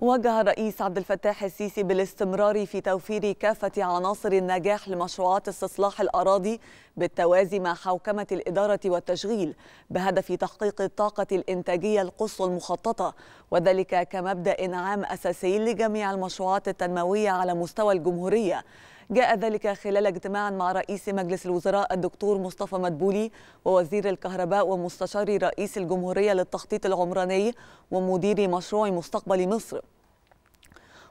وجه الرئيس عبد الفتاح السيسي بالاستمرار في توفير كافة عناصر النجاح لمشروعات استصلاح الأراضي بالتوازي مع حوكمة الإدارة والتشغيل بهدف تحقيق الطاقة الإنتاجية القصوى المخططة وذلك كمبدأ عام أساسي لجميع المشروعات التنموية على مستوى الجمهورية جاء ذلك خلال اجتماع مع رئيس مجلس الوزراء الدكتور مصطفى مدبولي ووزير الكهرباء ومستشار رئيس الجمهورية للتخطيط العمراني ومدير مشروع مستقبل مصر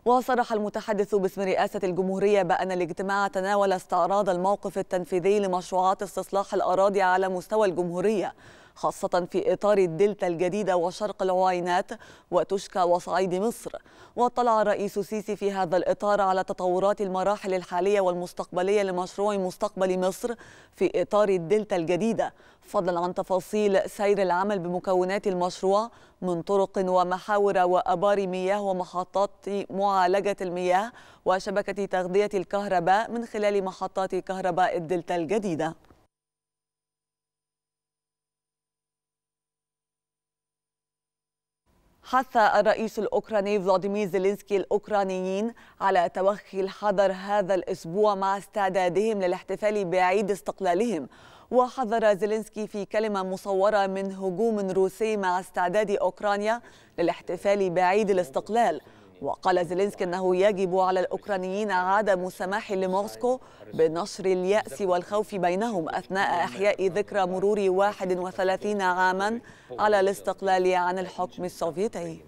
وصرح المتحدث باسم رئاسة الجمهورية بأن الاجتماع تناول استعراض الموقف التنفيذي لمشروعات استصلاح الأراضي على مستوى الجمهورية خاصة في إطار الدلتا الجديدة وشرق العوينات وتشكى وصعيد مصر واطلع الرئيس السيسي في هذا الإطار على تطورات المراحل الحالية والمستقبلية لمشروع مستقبل مصر في إطار الدلتا الجديدة فضلا عن تفاصيل سير العمل بمكونات المشروع من طرق ومحاور وأبار مياه ومحطات معالجة المياه وشبكة تغذية الكهرباء من خلال محطات كهرباء الدلتا الجديدة حث الرئيس الأوكراني فلاديمير زيلينسكي الأوكرانيين على توخي الحذر هذا الأسبوع مع استعدادهم للاحتفال بعيد استقلالهم وحذر زيلينسكي في كلمة مصورة من هجوم روسي مع استعداد أوكرانيا للاحتفال بعيد الاستقلال وقال زيلينسكي أنه يجب على الأوكرانيين عدم السماح لموسكو بنشر اليأس والخوف بينهم أثناء إحياء ذكرى مرور 31 عاما على الاستقلال عن الحكم السوفيتي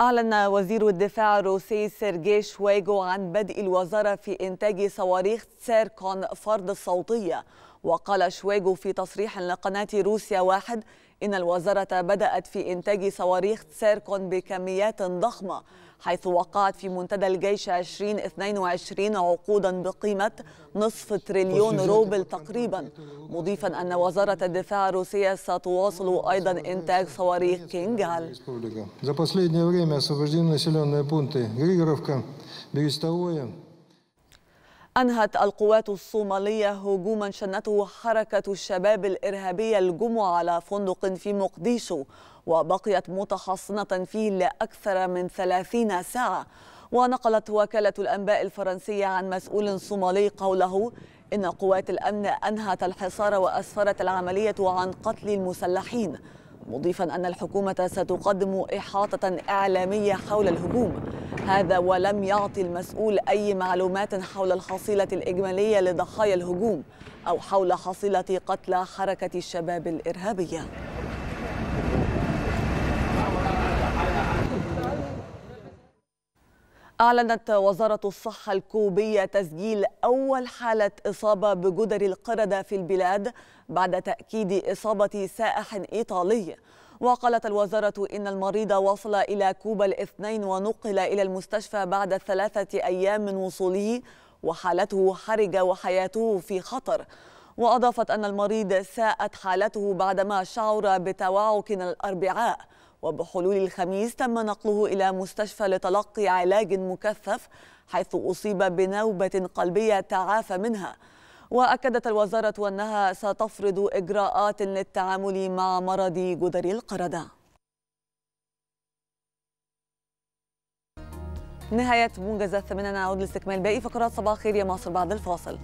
أعلن وزير الدفاع الروسي سيرجي شويغو عن بدء الوزارة في إنتاج صواريخ تسيركون فرد الصوتية وقال شويجو في تصريح لقناة روسيا واحد إن الوزارة بدأت في إنتاج صواريخ سيركون بكميات ضخمة حيث وقعت في منتدى الجيش 2022 عقودا بقيمة نصف تريليون روبل تقريبا مضيفا أن وزارة الدفاع الروسية ستواصل أيضا إنتاج صواريخ كينجال последнее время освобождены населенные пункты Григоровка, Берестовое, أنهت القوات الصومالية هجوما شنته حركة الشباب الإرهابية الجمعة على فندق في مقديشو وبقيت متحصنة فيه لأكثر من 30 ساعة ونقلت وكالة الأنباء الفرنسية عن مسؤول صومالي قوله إن قوات الأمن أنهت الحصار وأسفرت العملية عن قتل المسلحين مضيفا أن الحكومة ستقدم إحاطة إعلامية حول الهجوم هذا ولم يعطي المسؤول أي معلومات حول الحصيلة الإجمالية لضحايا الهجوم أو حول حصيلة قتلى حركة الشباب الإرهابية أعلنت وزارة الصحة الكوبية تسجيل أول حالة إصابة بجدر القردة في البلاد بعد تأكيد إصابة سائح إيطالي وقالت الوزارة إن المريض وصل إلى كوبا الاثنين ونقل إلى المستشفى بعد ثلاثة أيام من وصوله وحالته حرجة وحياته في خطر وأضافت أن المريض ساءت حالته بعدما شعر بتوعك الأربعاء وبحلول الخميس تم نقله إلى مستشفى لتلقي علاج مكثف حيث أصيب بنوبة قلبية تعافى منها وأكدت الوزارة أنها ستفرض إجراءات للتعامل مع مرض جدر القردة نهاية منجز الثمانية نعود لاستكمال باقي فقرات صباح خير يا مصر بعد الفاصل